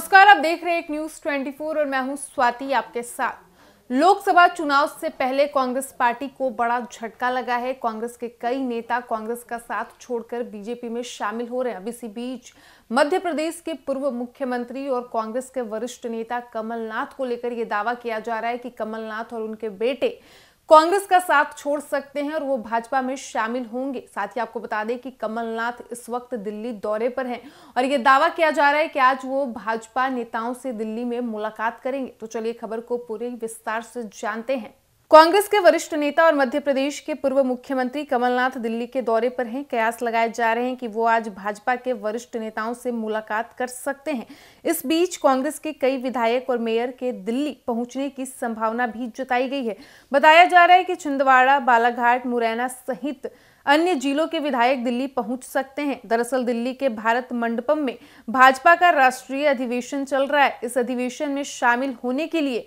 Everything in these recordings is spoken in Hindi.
नमस्कार आप देख रहे हैं एक न्यूज 24 और मैं हूं स्वाति आपके साथ लोकसभा चुनाव से पहले कांग्रेस पार्टी को बड़ा झटका लगा है कांग्रेस के कई नेता कांग्रेस का साथ छोड़कर बीजेपी में शामिल हो रहे हैं अब इसी बीच मध्य प्रदेश के पूर्व मुख्यमंत्री और कांग्रेस के वरिष्ठ नेता कमलनाथ को लेकर यह दावा किया जा रहा है कि कमलनाथ और उनके बेटे कांग्रेस का साथ छोड़ सकते हैं और वो भाजपा में शामिल होंगे साथ ही आपको बता दें कि कमलनाथ इस वक्त दिल्ली दौरे पर हैं और ये दावा किया जा रहा है कि आज वो भाजपा नेताओं से दिल्ली में मुलाकात करेंगे तो चलिए खबर को पूरे विस्तार से जानते हैं कांग्रेस के वरिष्ठ नेता और मध्य प्रदेश के पूर्व मुख्यमंत्री कमलनाथ दिल्ली के दौरे पर हैं कयास लगाए जा रहे हैं कि वो आज भाजपा के वरिष्ठ नेताओं से मुलाकात कर सकते हैं इस बीच कांग्रेस के कई विधायक और मेयर के दिल्ली पहुंचने की संभावना भी जताई गई है बताया जा रहा है कि छिंदवाड़ा बालाघाट मुरैना सहित अन्य जिलों के विधायक दिल्ली पहुंच सकते हैं दरअसल दिल्ली के भारत मंडपम में भाजपा का राष्ट्रीय अधिवेशन चल रहा है इस अधिवेशन में शामिल होने के लिए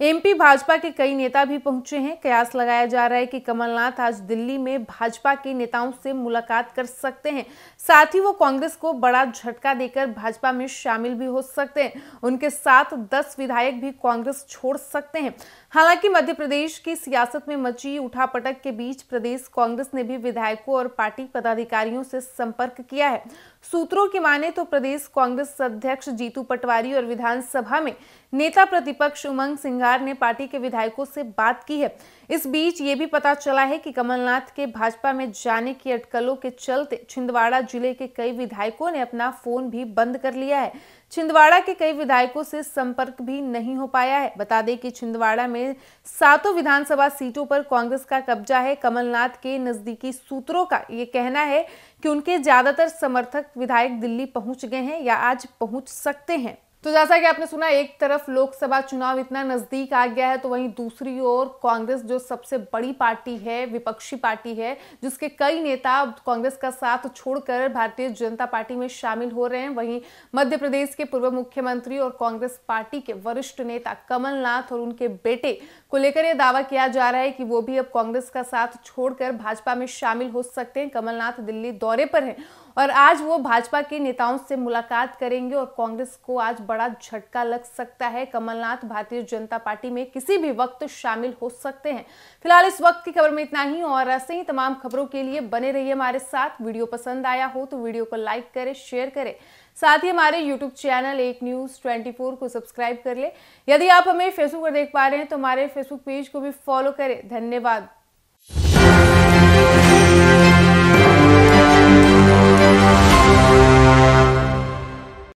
एमपी भाजपा के कई नेता भी पहुंचे हैं कयास लगाया जा रहा है कि कमलनाथ आज दिल्ली में भाजपा के नेताओं से मुलाकात कर सकते हैं साथ ही वो कांग्रेस को बड़ा झटका देकर भाजपा में शामिल भी हो सकते हैं उनके साथ 10 विधायक भी कांग्रेस छोड़ सकते हैं हालांकि मध्य प्रदेश की सियासत में मची उठापटक के बीच प्रदेश कांग्रेस ने भी विधायकों और पार्टी पदाधिकारियों से संपर्क किया है सूत्रों की माने तो प्रदेश कांग्रेस अध्यक्ष जीतू पटवारी और विधानसभा में नेता प्रतिपक्ष उमंग सिंह सिंगार ने पार्टी के विधायकों से बात की है इस बीच ये भी पता चला है कि कमलनाथ के भाजपा में जाने की अटकलों के चलते छिंदवाड़ा जिले के कई विधायकों ने अपना फोन भी बंद कर लिया है छिंदवाड़ा के कई विधायकों से संपर्क भी नहीं हो पाया है बता दें कि छिंदवाड़ा में सातों विधानसभा सीटों पर कांग्रेस का कब्जा है कमलनाथ के नजदीकी सूत्रों का ये कहना है कि उनके ज्यादातर समर्थक विधायक दिल्ली पहुंच गए हैं या आज पहुंच सकते हैं तो जैसा कि आपने सुना एक तरफ लोकसभा चुनाव इतना नज़दीक आ गया है तो वहीं दूसरी ओर कांग्रेस जो सबसे बड़ी पार्टी है विपक्षी पार्टी है जिसके कई नेता कांग्रेस का साथ छोड़कर भारतीय जनता पार्टी में शामिल हो रहे हैं वहीं मध्य प्रदेश के पूर्व मुख्यमंत्री और कांग्रेस पार्टी के वरिष्ठ नेता कमलनाथ और उनके बेटे को लेकर यह दावा किया जा रहा है कि वो भी अब कांग्रेस का साथ छोड़कर भाजपा में शामिल हो सकते हैं कमलनाथ दिल्ली दौरे पर हैं और आज वो भाजपा के नेताओं से मुलाकात करेंगे और कांग्रेस को आज बड़ा झटका लग सकता है कमलनाथ भारतीय जनता पार्टी में किसी भी वक्त शामिल हो सकते हैं फिलहाल इस वक्त की खबर में इतना ही और ऐसे ही तमाम खबरों के लिए बने रहिए हमारे साथ वीडियो पसंद आया हो तो वीडियो को लाइक करें शेयर करें साथ ही हमारे यूट्यूब चैनल एक न्यूज़ फोर को सब्सक्राइब कर ले यदि आप हमें फेसबुक पर देख पा रहे हैं तो हमारे फेसबुक पेज को भी फॉलो करें धन्यवाद